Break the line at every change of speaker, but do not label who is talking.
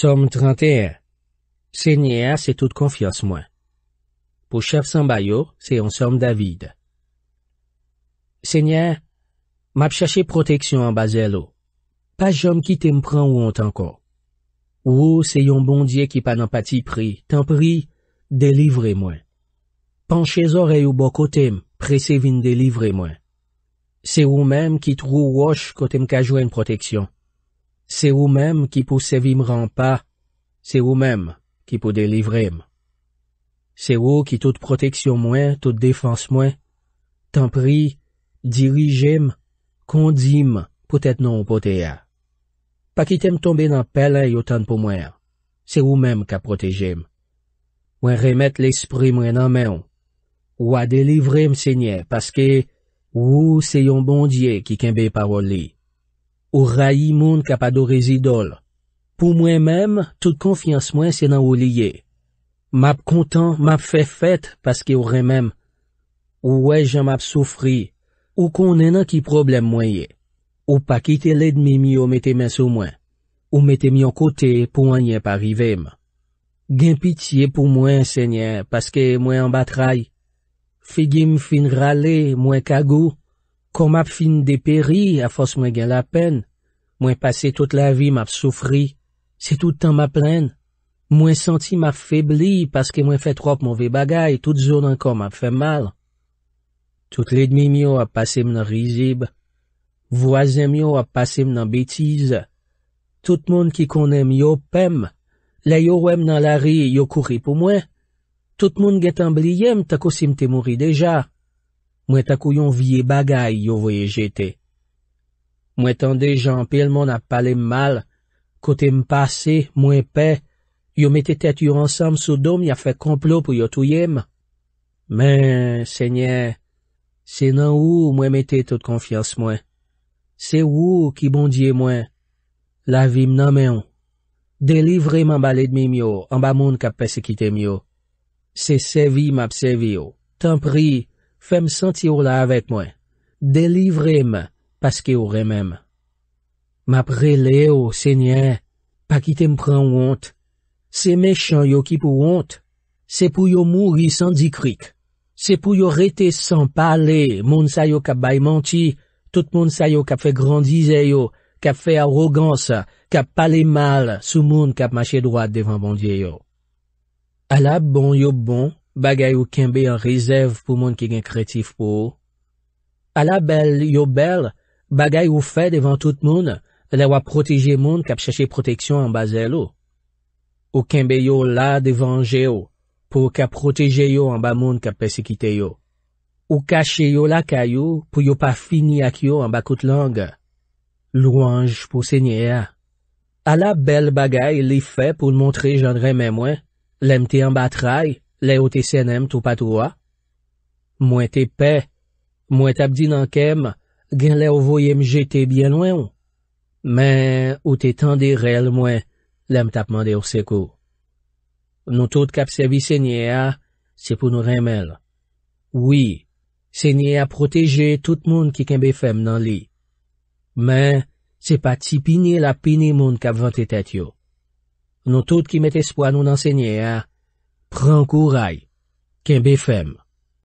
SOMM 31 SENYER, SE TOUD KONFYANS MOIN POU CHEF SOMBAYO, SE YON SOMM DAVID SENYER, MAP CHACHE PROTEKSYON AN BAZELO PA JOM KI TE MPRAN WONT ANKON WOU, oh, SE YON BON DIE KI PAN ANPATI PRI TAN PRI, DELIVERE MOIN PAN CHEZORE YOU BO KOTEM, PRESE VIN DELIVERE MOIN SE WOU MEM KI TROU WOSH KOTEM KAJOU EN PROTEKSYON Se non, ou menm ki pou sevim rampa, se ou menm ki pou delivrem. Se ou ki tout proteksyon mwen, tout defans mwen, tanpri, dirijem, kondim pou tèt non potè. Pa ki tem tombe nan pelè yotan pou mwen, se ou menm ka protejem. Wè remèt l'esprim wè nan menw. Wè delivrem se nye, paske wè se yon bondye ki kembe paroli. Ou rayi moun kapadori zidol. Pou mwen menm, tout konfians mwen senan ou liye. Map kontan, map fe fet, paske ou re menm. Ou wej jan map soufri, ou konnenan ki problem mwenye. Ou pa kite led mi mi ou mette men sou mwen. Ou mette mi an kote pou an yen parivem. Gen pitiye pou mwen, senyen, paske mwen an batray. Fegim fin rale mwen kago. Kon map fin de peri, a fos mwen gen la pen, mwen pase tout la vi map soufri, se tout an map plen, mwen santi map febli, paske mwen fe trop mouve bagay, tout zoun an kon map fe mal. Tout lèdmi myo ap pase mnen rizib, vwazen myo ap pase mnen betiz, tout moun ki konen myo pem, lè yo wèm nan lari, yo kouri pou mwen, tout moun getan bliyem, tako si mte mouri deja. Mwen takou yon vie bagay yon voye jete. Mwen tan dejan pel moun ap pale m mal, kote m pase, mwen pe, yon mette tet yon ansam sou dom yon fe complot pou yon touyem. Men, se nye, se nan ou mwen mette tout konfians mwen. Se ou ki bondye mwen. La vim nan men. Delivre m an baled mi myo, an ba moun kap pes e kite myo. Se sevi m ap sevi yo. Tan pri, Fèm santi ou la avèk mwen. Delivre mwen, paske ou remèm. Mapre le ou, sènyè, pa kite mpran wont. Se mechan yo ki pou wont, se pou yo mouri san di krik. Se pou yo rete san pale, moun sa yo kap bay manti, tout moun sa yo kap fè grandize yo, kap fè arogans, kap pale mal sou moun kap mache drat devan bandye yo. Ala bon yo bon. Bagay ou kembe an rezèv pou moun ki gen kretif pou ou. Ala bel yo bel, bagay ou fè devan tout moun, le wap proteje moun kap chache proteksyon an bazè lou. Ou kembe yo la devan je ou, pou ka proteje yo an ba moun kap pesikite yo. Ou kache yo la kayou, pou yo pa fini ak yo an bakout lang. Louange pou sènyè a. Ala bel bagay li fè pou l'montre jan remè mwen, lemte an batraye, Le ou te senem tou pat wwa? Mwen te pe, mwen tap di nan kem, gen le ou voyem jete bien lwen ou. Men, ou te tende rel mwen, lem tap mande ou sekou. Non tout kap sebi senye a, se pou nou remel. Oui, senye a proteje tout moun ki kembe fem nan li. Men, se pa ti pini la pini moun kap vante tetyo. Non tout ki met espoi nou nan senye a, Prenk ou ray, kem befem.